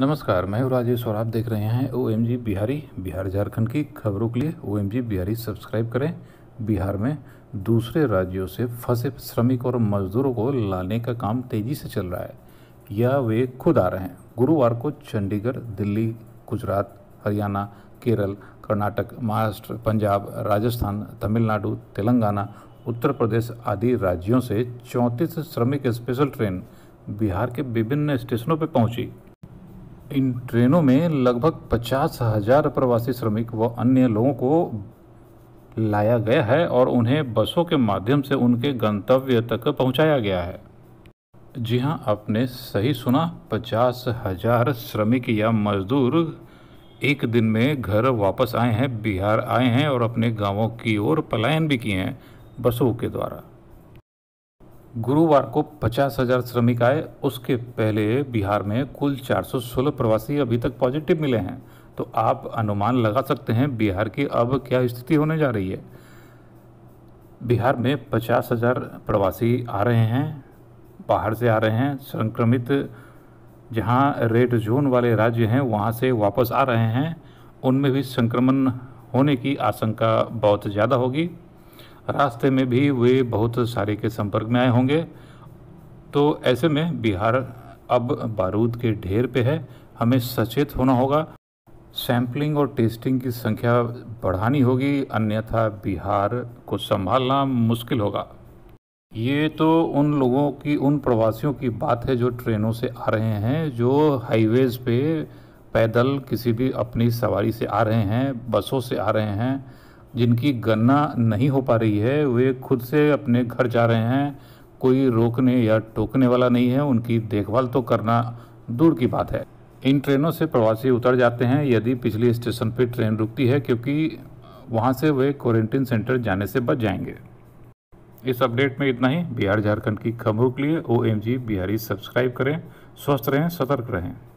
नमस्कार मैं हूँ राजेश और आप देख रहे हैं O M G Bihari Bihar Jharkhand की खबरों के लिए O M G Bihari subscribe करें बिहार में दूसरे राज्यों से फंसे श्रमिक और मजदूरों को लाने का काम तेज़ी से चल रहा है या वे खुद आ रहे हैं गुरुवार को चंडीगढ़ दिल्ली गुजरात हरियाणा केरल कर्नाटक महाराष्ट्र पंजाब राजस्थान तमिलनाडु तेलंगाना उत्तर प्रदेश आदि राज्यों से चौंतीस श्रमिक स्पेशल ट्रेन बिहार के विभिन्न स्टेशनों पर पहुंची इन ट्रेनों में लगभग पचास हजार प्रवासी श्रमिक व अन्य लोगों को लाया गया है और उन्हें बसों के माध्यम से उनके गंतव्य तक पहुंचाया गया है जी हां आपने सही सुना पचास हजार श्रमिक या मजदूर एक दिन में घर वापस आए हैं बिहार आए हैं और अपने गांवों की ओर पलायन भी किए हैं बसों के द्वारा गुरुवार को पचास हजार श्रमिक आए उसके पहले बिहार में कुल 416 प्रवासी अभी तक पॉजिटिव मिले हैं तो आप अनुमान लगा सकते हैं बिहार की अब क्या स्थिति होने जा रही है बिहार में पचास हजार प्रवासी आ रहे हैं बाहर से आ रहे हैं संक्रमित जहां रेड जोन वाले राज्य हैं वहां से वापस आ रहे हैं उनमें भी संक्रमण होने की आशंका बहुत ज़्यादा होगी रास्ते में भी वे बहुत सारे के संपर्क में आए होंगे तो ऐसे में बिहार अब बारूद के ढेर पे है हमें सचेत होना होगा सैम्पलिंग और टेस्टिंग की संख्या बढ़ानी होगी अन्यथा बिहार को संभालना मुश्किल होगा ये तो उन लोगों की उन प्रवासियों की बात है जो ट्रेनों से आ रहे हैं जो हाईवेज़ पे पैदल किसी भी अपनी सवारी से आ रहे हैं बसों से आ रहे हैं जिनकी गणना नहीं हो पा रही है वे खुद से अपने घर जा रहे हैं कोई रोकने या टोकने वाला नहीं है उनकी देखभाल तो करना दूर की बात है इन ट्रेनों से प्रवासी उतर जाते हैं यदि पिछले स्टेशन पर ट्रेन रुकती है क्योंकि वहाँ से वे क्वारंटीन सेंटर जाने से बच जाएंगे इस अपडेट में इतना ही बिहार झारखंड की खबरों के लिए ओ बिहारी सब्सक्राइब करें स्वस्थ रहें सतर्क रहें